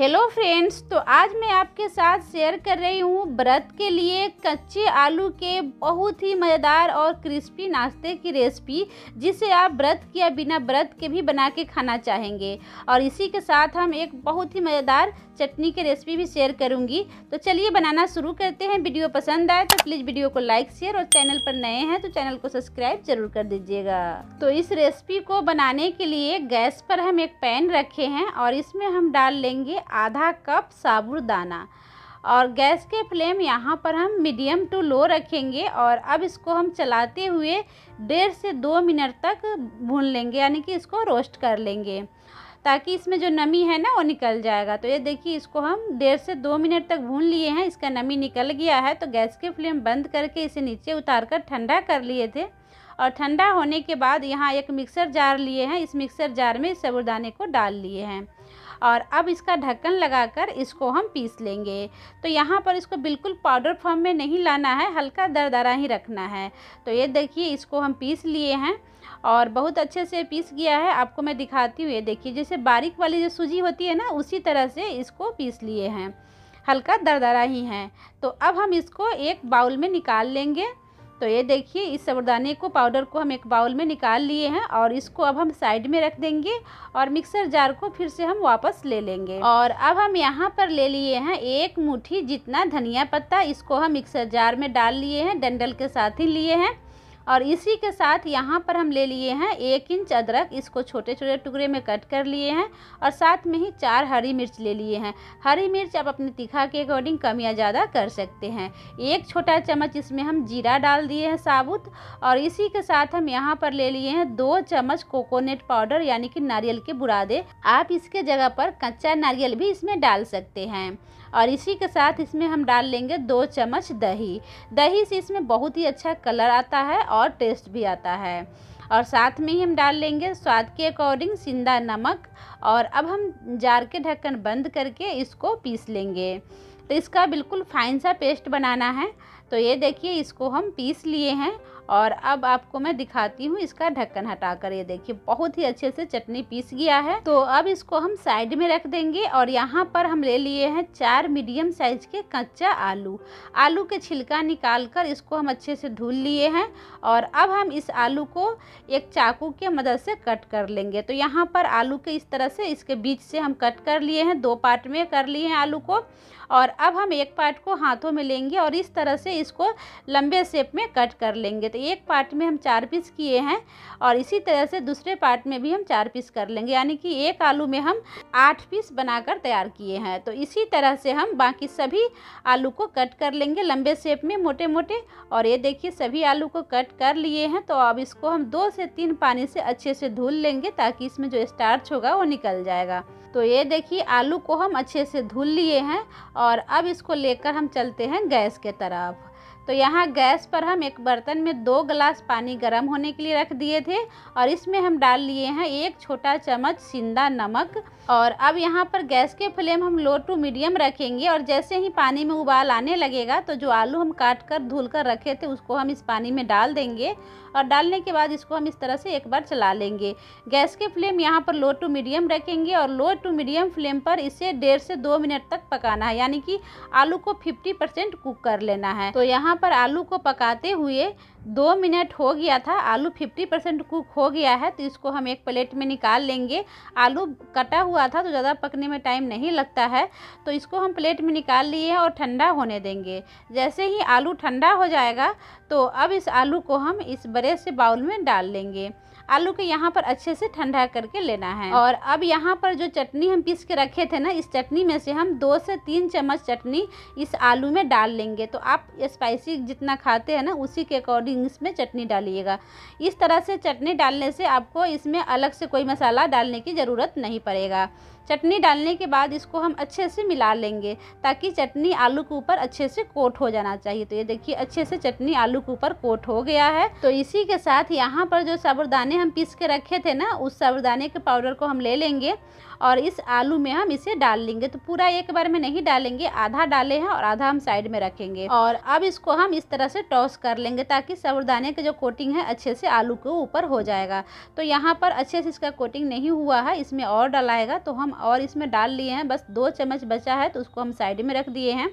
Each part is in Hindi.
हेलो फ्रेंड्स तो आज मैं आपके साथ शेयर कर रही हूँ व्रत के लिए कच्चे आलू के बहुत ही मज़ेदार और क्रिस्पी नाश्ते की रेसिपी जिसे आप व्रत किया बिना व्रत के भी बना के खाना चाहेंगे और इसी के साथ हम एक बहुत ही मज़ेदार चटनी की रेसिपी भी शेयर करूँगी तो चलिए बनाना शुरू करते हैं वीडियो पसंद आए तो प्लीज़ वीडियो को लाइक शेयर और चैनल पर नए हैं तो चैनल को सब्सक्राइब जरूर कर दीजिएगा तो इस रेसिपी को बनाने के लिए गैस पर हम एक पैन रखे हैं और इसमें हम डाल लेंगे आधा कप साबुदाना और गैस के फ्लेम यहाँ पर हम मीडियम टू लो रखेंगे और अब इसको हम चलाते हुए डेढ़ से दो मिनट तक भून लेंगे यानी कि इसको रोस्ट कर लेंगे ताकि इसमें जो नमी है ना वो निकल जाएगा तो ये देखिए इसको हम डेढ़ से दो मिनट तक भून लिए हैं इसका नमी निकल गया है तो गैस के फ्लेम बंद करके इसे नीचे उतार कर ठंडा कर लिए थे और ठंडा होने के बाद यहाँ एक मिक्सर जार लिए हैं इस मिक्सर जार में साबुदाने को डाल लिए हैं और अब इसका ढक्कन लगाकर इसको हम पीस लेंगे तो यहाँ पर इसको बिल्कुल पाउडर फॉर्म में नहीं लाना है हल्का दरदरा ही रखना है तो ये देखिए इसको हम पीस लिए हैं और बहुत अच्छे से पीस गया है आपको मैं दिखाती हूँ ये देखिए जैसे बारीक वाली जो सूजी होती है ना उसी तरह से इसको पीस लिए हैं हल्का दरदरा ही हैं तो अब हम इसको एक बाउल में निकाल लेंगे तो ये देखिए इस साबुदाने को पाउडर को हम एक बाउल में निकाल लिए हैं और इसको अब हम साइड में रख देंगे और मिक्सर जार को फिर से हम वापस ले लेंगे और अब हम यहाँ पर ले लिए हैं एक मुट्ठी जितना धनिया पत्ता इसको हम मिक्सर जार में डाल लिए हैं डंडल के साथ ही लिए हैं और इसी के साथ यहाँ पर हम ले लिए हैं एक इंच अदरक इसको छोटे छोटे टुकड़े में कट कर लिए हैं और साथ में ही चार हरी मिर्च ले लिए हैं हरी मिर्च आप अपने तीखा के अकॉर्डिंग कम या ज़्यादा कर सकते हैं एक छोटा चम्मच इसमें हम जीरा डाल दिए हैं साबुत और इसी के साथ हम यहाँ पर ले लिए हैं दो चम्मच कोकोनट पाउडर यानी कि नारियल के बुरादे आप इसके जगह पर कच्चा नारियल भी इसमें डाल सकते हैं और इसी के साथ इसमें हम डाल लेंगे दो चम्मच दही दही से इसमें बहुत ही अच्छा कलर आता है और टेस्ट भी आता है और साथ में ही हम डाल लेंगे स्वाद के अकॉर्डिंग सिंदा नमक और अब हम जार के ढक्कन बंद करके इसको पीस लेंगे तो इसका बिल्कुल फाइन सा पेस्ट बनाना है तो ये देखिए इसको हम पीस लिए हैं और अब आपको मैं दिखाती हूँ इसका ढक्कन हटाकर ये देखिए बहुत ही अच्छे से चटनी पीस गया है तो अब इसको हम साइड में रख देंगे और यहाँ पर हम ले लिए हैं चार मीडियम साइज के कच्चा आलू आलू के छिलका निकाल कर इसको हम अच्छे से धुल लिए हैं और अब हम इस आलू को एक चाकू के मदद से कट कर लेंगे तो यहाँ पर आलू के इस तरह से इसके बीच से हम कट कर लिए हैं दो पार्ट में कर लिए हैं आलू को और अब हम एक पार्ट को हाथों में लेंगे और इस तरह से इसको लंबे शेप में कट कर लेंगे तो तो एक पार्ट में हम चार पीस किए हैं और इसी तरह से दूसरे पार्ट में भी हम चार पीस कर लेंगे यानी कि एक आलू में हम आठ पीस बनाकर तैयार किए हैं तो इसी तरह से हम बाकी सभी आलू को कट कर लेंगे लंबे शेप में मोटे मोटे और ये देखिए सभी आलू को कट कर लिए हैं तो अब इसको हम दो से तीन पानी से अच्छे से धुल लेंगे ताकि इसमें जो स्टार्च होगा वो निकल जाएगा तो ये देखिए आलू को हम अच्छे से धुल लिए हैं और अब इसको लेकर हम चलते हैं गैस के तरफ तो यहाँ गैस पर हम एक बर्तन में दो गिलास पानी गर्म होने के लिए रख दिए थे और इसमें हम डाल लिए हैं एक छोटा चम्मच सिंदा नमक और अब यहाँ पर गैस के फ्लेम हम लो टू मीडियम रखेंगे और जैसे ही पानी में उबाल आने लगेगा तो जो आलू हम काट कर धुल कर रखे थे उसको हम इस पानी में डाल देंगे और डालने के बाद इसको हम इस तरह से एक बार चला लेंगे गैस के फ्लेम यहाँ पर लो टू मीडियम रखेंगे और लो टू मीडियम फ्लेम पर इसे डेढ़ से दो मिनट तक पकाना है यानी कि आलू को फिफ्टी कुक कर लेना है तो यहाँ पर आलू को पकाते हुए दो मिनट हो गया था आलू फिफ्टी परसेंट कुक हो गया है तो इसको हम एक प्लेट में निकाल लेंगे आलू कटा हुआ था तो ज़्यादा पकने में टाइम नहीं लगता है तो इसको हम प्लेट में निकाल लिए और ठंडा होने देंगे जैसे ही आलू ठंडा हो जाएगा तो अब इस आलू को हम इस बड़े से बाउल में डाल लेंगे आलू को यहाँ पर अच्छे से ठंडा करके लेना है और अब यहाँ पर जो चटनी हम पीस के रखे थे ना इस चटनी में से हम दो से तीन चम्मच चटनी इस आलू में डाल लेंगे तो आप स्पाइसी जितना खाते हैं ना उसी के अकॉर्डिंग इसमें चटनी डालिएगा इस तरह से चटनी डालने से आपको इसमें अलग से कोई मसाला डालने की ज़रूरत नहीं पड़ेगा चटनी डालने के बाद इसको हम अच्छे से मिला लेंगे ताकि चटनी आलू के ऊपर अच्छे से कोट हो जाना चाहिए तो ये देखिए अच्छे से चटनी आलू के ऊपर कोट हो गया है तो इसी के साथ यहाँ पर जो साबुदाने हम पीस के रखे थे ना उस साबुदाने के पाउडर को हम ले लेंगे और इस आलू में हम इसे डाल लेंगे तो पूरा एक बार में नहीं डालेंगे आधा डाले हैं और आधा हम साइड में रखेंगे और अब इसको हम इस तरह से टॉस कर लेंगे ताकि साबुदाने की जो कोटिंग है अच्छे से आलू के ऊपर हो जाएगा तो यहाँ पर अच्छे से इसका कोटिंग नहीं हुआ है इसमें और डलाएगा तो हम और इसमें डाल लिए हैं बस दो चम्मच बचा है तो उसको हम साइड में रख दिए हैं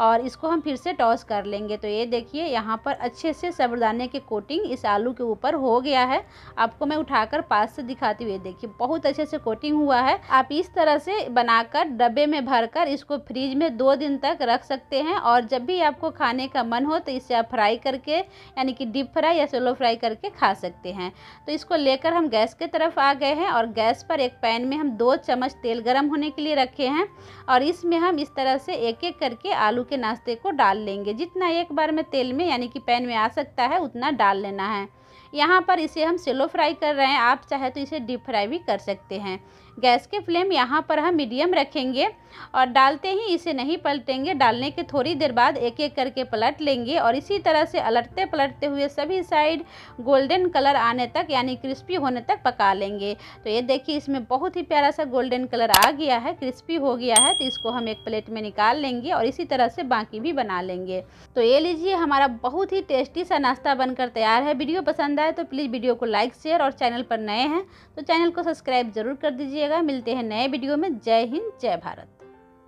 और इसको हम फिर से टॉस कर लेंगे तो ये देखिए यहाँ पर अच्छे से साबुदाने की कोटिंग इस आलू के ऊपर हो गया है आपको मैं उठाकर पास से दिखाती हुई देखिए बहुत अच्छे से कोटिंग हुआ है आप इस तरह से बनाकर डब्बे में भरकर इसको फ्रिज में दो दिन तक रख सकते हैं और जब भी आपको खाने का मन हो तो इसे आप फ्राई करके यानी कि डीप फ्राई या स्लो फ्राई करके खा सकते हैं तो इसको लेकर हम गैस की तरफ आ गए हैं और गैस पर एक पैन में हम दो चम्मच तेल गर्म होने के लिए रखे हैं और इसमें हम इस तरह से एक एक करके आलू के नाश्ते को डाल लेंगे जितना एक बार में तेल में यानी कि पैन में आ सकता है उतना डाल लेना है यहाँ पर इसे हम स्लो फ्राई कर रहे हैं आप चाहे तो इसे डीप फ्राई भी कर सकते हैं गैस के फ्लेम यहाँ पर हम मीडियम रखेंगे और डालते ही इसे नहीं पलटेंगे डालने के थोड़ी देर बाद एक एक करके पलट लेंगे और इसी तरह से अलटते पलटते हुए सभी साइड गोल्डन कलर आने तक यानी क्रिस्पी होने तक पका लेंगे तो ये देखिए इसमें बहुत ही प्यारा सा गोल्डन कलर आ गया है क्रिस्पी हो गया है तो इसको हम एक प्लेट में निकाल लेंगे और इसी तरह से बाकी भी बना लेंगे तो ये लीजिए हमारा बहुत ही टेस्टी सा नाश्ता बनकर तैयार है वीडियो पसंद आए तो प्लीज़ वीडियो को लाइक शेयर और चैनल पर नए हैं तो चैनल को सब्सक्राइब जरूर कर दीजिएगा मिलते हैं नए वीडियो में जय हिंद जय भारत